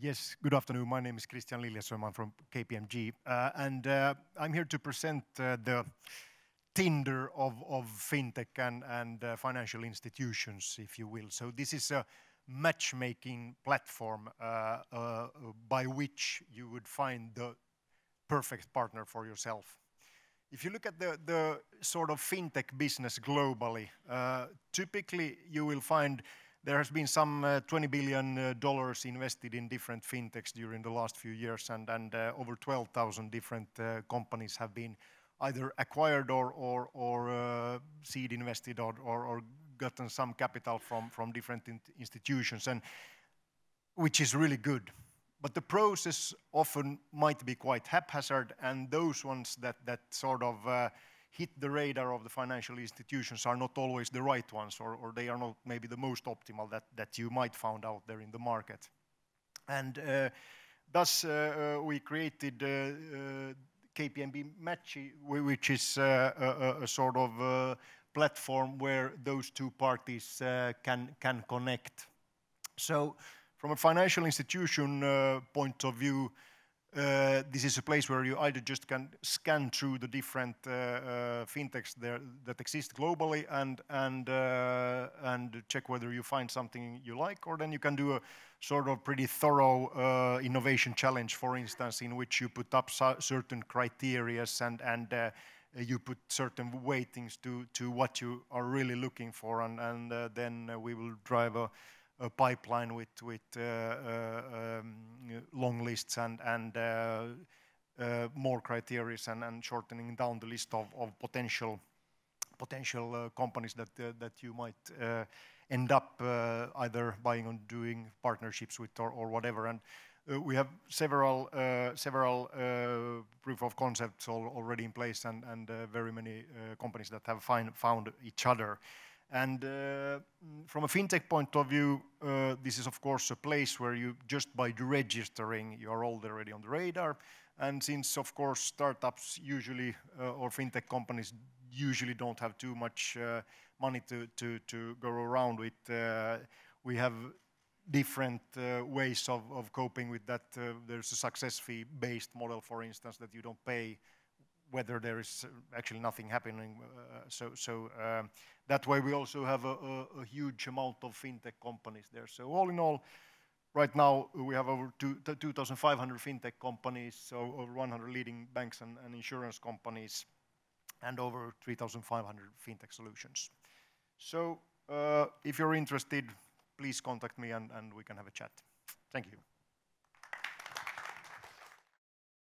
Yes, good afternoon. My name is Christian Liljeström. I'm from KPMG. Uh, and uh, I'm here to present uh, the Tinder of, fintech and, financial institutions, if you will. So this is a matchmaking platform by which you would find the perfect partner for yourself. If you look at the sort of fintech business globally, typically you will find there has been some uh, $20 billion uh, invested in different fintechs during the last few years, and uh, over 12,000 different companies have been either acquired or seed invested or gotten some capital from different institutions, which is really good. But The process often might be quite haphazard, and those ones that sort of hit the radar of the financial institutions are not always the right ones, or, or they are not maybe the most optimal that, that you might find out there in the market. And uh, thus, uh, uh we created uh, uh KPMB Matchy, which is uh, a, a, sort of platform where those two parties can, can connect. So, from a financial institution point of view, uh, this is a place where you either just can scan through the different uh, uh, fintechs there that exist globally and and uh, and check whether you find something you like, or then you can do a sort of pretty thorough uh, innovation challenge, for instance, in which you put up certain criterias and and uh, you put certain weightings to to what you are really looking for, and and then we will drive a a pipeline with, with uh, uh, um, long lists and, and uh, more criteria and, and shortening down the list of, of potential potential companies that, that you might end up either buying or doing partnerships with or, or whatever. And uh, we have several uh, several uh, proof of concepts all, already in place and, and very many companies that have find, found each other. And uh, mm, from a fintech point of view, uh, this is of course a place where you just by registering, you are already on the radar. And since of course startups usually uh, or fintech companies usually don't have too much uh, money to, to, to go around with, uh, we have different uh, ways of, of coping with that. there's a success fee based model, for instance, that you don't pay whether there is uh, actually nothing happening. Uh, so so um, that way we also have a, a, a, huge amount of fintech companies there. So all in all, right now we have over 2,500 fintech companies, so over 100 leading banks and, and insurance companies, and over 3,500 fintech solutions. So uh, if you're interested, please contact me and, and we can have a chat. Thank you.